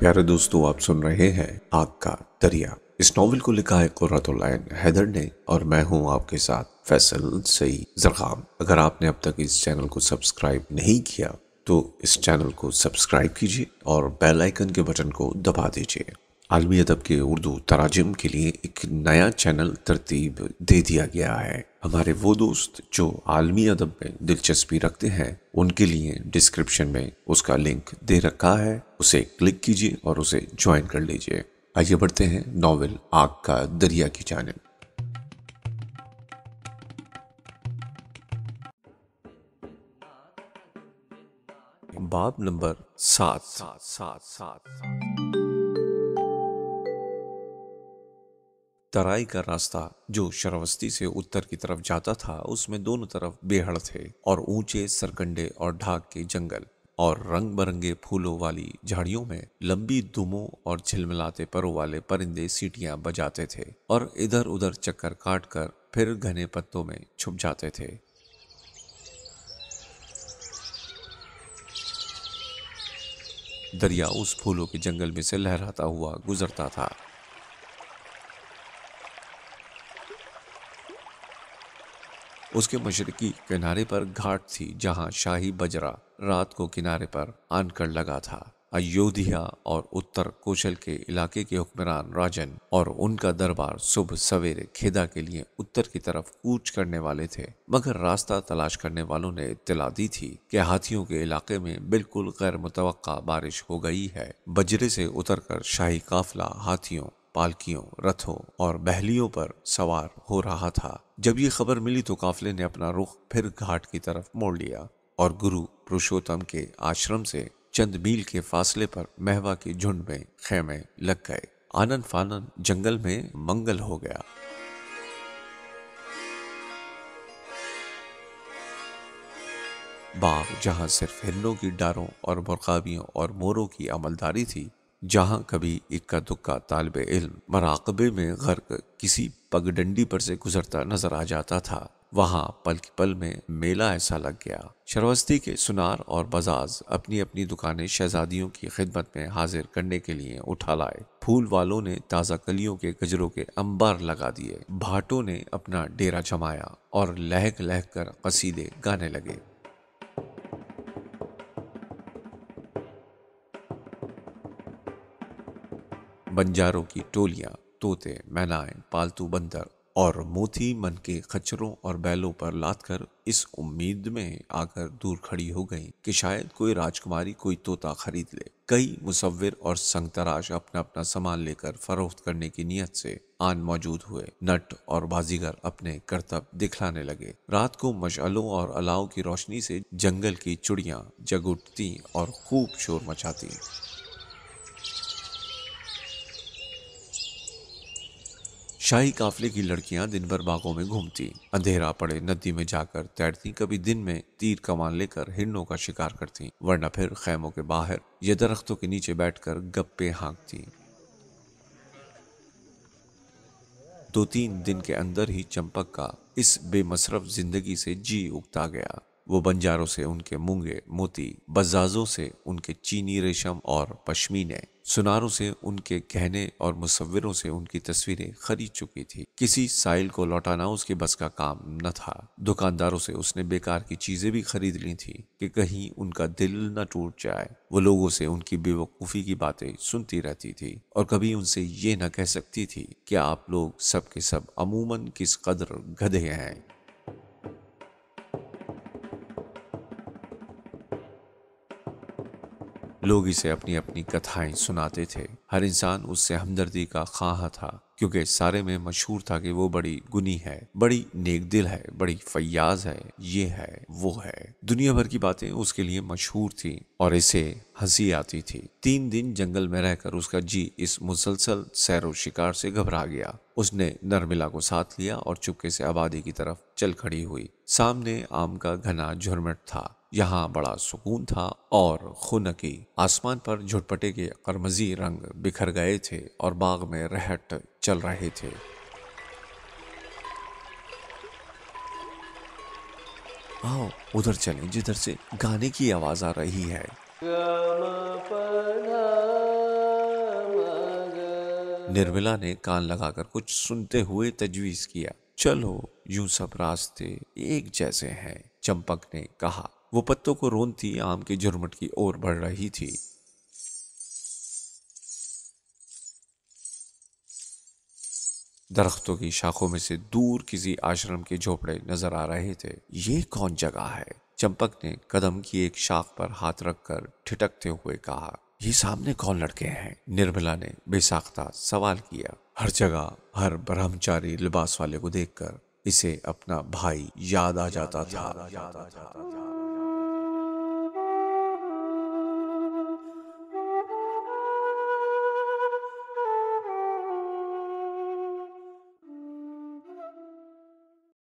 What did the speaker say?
प्यारे दोस्तों आप सुन रहे हैं आग का दरिया इस नॉवल को लिखा है कुरतुल्लाइन हैदर ने और मैं हूं आपके साथ फैसल सई जरखाम अगर आपने अब तक इस चैनल को सब्सक्राइब नहीं किया तो इस चैनल को सब्सक्राइब कीजिए और बेल आइकन के बटन को दबा दीजिए आलमी अदब के उर्दू तराजम के लिए एक नया चैनल तरतीब दे दिया गया है हमारे वो दोस्त जो आलमी अदब में दिलचस्पी रखते हैं उनके लिए डिस्क्रिप्शन में उसका लिंक दे रखा है उसे क्लिक कीजिए और उसे ज्वाइन कर लीजिए आइए बढ़ते हैं नावल आग का दरिया की जानब बाब नंबर सात सात सात सात तराई का रास्ता जो शरावस्ती से उत्तर की तरफ जाता था उसमें दोनों तरफ बेहड़ थे और ऊंचे सरकंडे और ढाक के जंगल और रंग बिरंगे फूलों वाली झाड़ियों में लंबी दुमों और झिलमिलाते परों वाले परिंदे सीटियां बजाते थे और इधर उधर चक्कर काट कर फिर घने पत्तों में छुप जाते थे दरिया उस फूलों के जंगल में से लहराता हुआ गुजरता था उसके मशरकी किनारे पर घाट थी जहां शाही बजरा रात को किनारे पर आनकर लगा था अयोध्या और उत्तर कोशल के इलाके के हुक्मरान राजन और उनका दरबार सुबह सवेरे खेदा के लिए उत्तर की तरफ कूच करने वाले थे मगर रास्ता तलाश करने वालों ने इतला दी थी कि हाथियों के इलाके में बिल्कुल गैर मुतव बारिश हो गई है बजरे से उतरकर शाही काफिला हाथियों पालकियों रथों और बहलियों पर सवार हो रहा था जब ये खबर मिली तो काफिले ने अपना रुख फिर घाट की तरफ मोड़ लिया और गुरु पुरुषोत्तम के आश्रम से चंद मील के फासले पर महवा के झुंड में खेमे लग गए आनंद फानन जंगल में मंगल हो गया बाग जहां सिर्फ हिरनों की डारों और मुर्गाबियों और मोरों की अमलदारी थी जहाँ कभी इक्का दुक्का तालब इल्म मराकबे में गर्क किसी पगडंडी पर से गुजरता नजर आ जाता था वहाँ पल की पल में मेला ऐसा लग गया शरवस्ती के सुनार और बजाज अपनी अपनी दुकानें शहजादियों की खिदमत में हाजिर करने के लिए उठा लाए फूल वालों ने ताज़ा कलियों के गजरों के अंबार लगा दिए भाटों ने अपना डेरा जमाया और लहक लहक कर कसीदे गाने लगे बंजारों की टोलियां तोते मैनाएं पालतू बंदर और मोती मन के खच्चरों और बैलों पर लाद कर इस उम्मीद में आकर दूर खड़ी हो गईं कि शायद कोई राजकुमारी कोई तोता खरीद ले कई मुसविर और संगतराश अपना अपना सामान लेकर फरोख्त करने की नीयत से आन मौजूद हुए नट और बाजीगर अपने करतब दिखलाने लगे रात को मशालों और अलाव की रोशनी से जंगल की चुड़िया जग उठती और खूब शोर मचाती शाही काफले की लड़कियां दिन भर बागों में घूमती अंधेरा पड़े नदी में जाकर तैरती कभी दिन में तीर कमान लेकर हिरणों का शिकार करती वरना फिर खैमों के बाहर या दरख्तों के नीचे बैठकर गप्पे हाँकती दो तीन दिन के अंदर ही चंपक का इस बेमसरफ जिंदगी से जी उगता गया वो बंजारों से उनके मूंगे मोती बजाजों से उनके चीनी रेशम और पश्मीने सुनारों से उनके गहने और मुसविरों से उनकी तस्वीरें खरीद चुकी थी किसी साइल को लौटाना उसके बस का काम न था दुकानदारों से उसने बेकार की चीजें भी खरीद ली थी कि कहीं उनका दिल न टूट जाए वो लोगों से उनकी बेवकूफ़ी की बातें सुनती रहती थी और कभी उनसे ये न कह सकती थी कि आप लोग सबके सब अमूमन किस कदर गधे हैं लोग इसे अपनी अपनी कथाएं सुनाते थे हर इंसान उससे हमदर्दी का खाह था क्योंकि सारे में मशहूर था कि वो बड़ी गुनी है बड़ी नेक दिल है बड़ी फयाज है ये है वो है दुनिया भर की बातें उसके लिए मशहूर थी और इसे हंसी आती थी तीन दिन जंगल में रहकर उसका जी इस मुसलसल सैरो शिकार से घबरा गया उसने नर्मिला को साथ लिया और चुपके से आबादी की तरफ चल खड़ी हुई सामने आम का घना झुरमट था यहाँ बड़ा सुकून था और खुनकी आसमान पर झुटपटे के करमजी रंग बिखर गए थे और बाग में रहट चल रहे थे आओ उधर चलें जिधर से गाने की आवाज आ रही है निर्मला ने कान लगाकर कुछ सुनते हुए तजवीज किया चलो यूं सब रास्ते एक जैसे हैं चंपक ने कहा वो पत्तों को रोनती आम के झुरमट की ओर बढ़ रही थी दरख्तों की शाखों में से दूर किसी आश्रम के झोपड़े नजर आ रहे थे ये कौन जगह है चंपक ने कदम की एक शाख पर हाथ रखकर ठिटकते हुए कहा ये सामने कौन लड़के हैं निर्मला ने बेसाख्ता सवाल किया हर जगह हर ब्रह्मचारी लिबास वाले को देखकर इसे अपना भाई याद आ जाता था